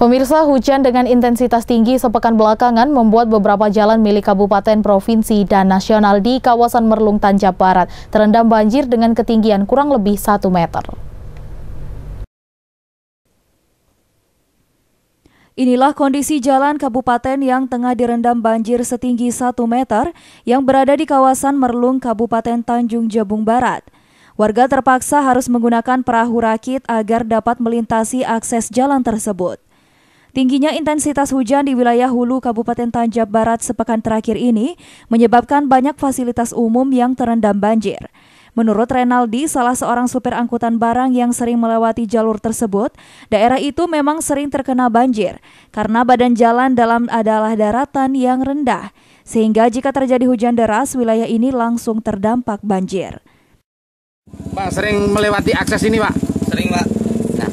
Pemirsa, hujan dengan intensitas tinggi sepekan belakangan membuat beberapa jalan milik kabupaten, provinsi, dan nasional di kawasan Merlung Tanjab Barat terendam banjir dengan ketinggian kurang lebih 1 meter. Inilah kondisi jalan kabupaten yang tengah direndam banjir setinggi 1 meter yang berada di kawasan Merlung, Kabupaten Tanjung Jabung Barat. Warga terpaksa harus menggunakan perahu rakit agar dapat melintasi akses jalan tersebut. Tingginya intensitas hujan di wilayah hulu Kabupaten Tanjab Barat sepekan terakhir ini menyebabkan banyak fasilitas umum yang terendam banjir. Menurut Renaldi, salah seorang supir angkutan barang yang sering melewati jalur tersebut, daerah itu memang sering terkena banjir karena badan jalan dalam adalah daratan yang rendah, sehingga jika terjadi hujan deras, wilayah ini langsung terdampak banjir. Pak, sering melewati akses ini, Pak? Sering, Pak. Nah,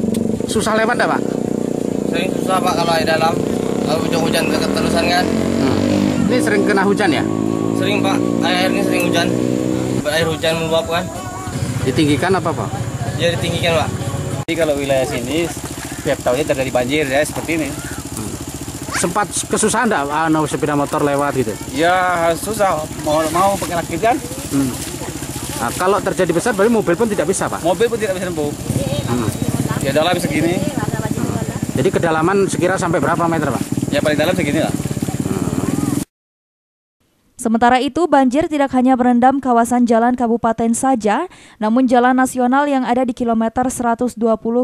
susah lewat, Pak? sering susah pak kalau air dalam kalau hujan-hujan terusan kan hmm. ini sering kena hujan ya sering pak air ini sering hujan air hujan meluap kan ditinggikan apa pak ya ditinggikan pak jadi kalau wilayah sini setiap tahunnya terjadi banjir ya seperti ini hmm. sempat kesusahan enggak anu ah, sepeda motor lewat gitu ya susah mau mau pakai rakit kan hmm. nah, kalau terjadi besar berarti mobil pun tidak bisa pak mobil pun tidak bisa nembus hmm. ya dalam segini jadi kedalaman sekira sampai berapa meter, Pak? Ya paling dalam segini lah. Sementara itu, banjir tidak hanya merendam kawasan jalan kabupaten saja, namun jalan nasional yang ada di kilometer 120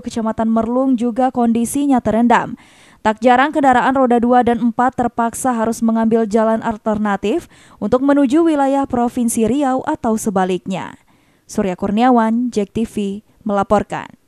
Kecamatan Merlung juga kondisinya terendam. Tak jarang kendaraan roda 2 dan 4 terpaksa harus mengambil jalan alternatif untuk menuju wilayah Provinsi Riau atau sebaliknya. Surya Kurniawan, JEK TV, melaporkan.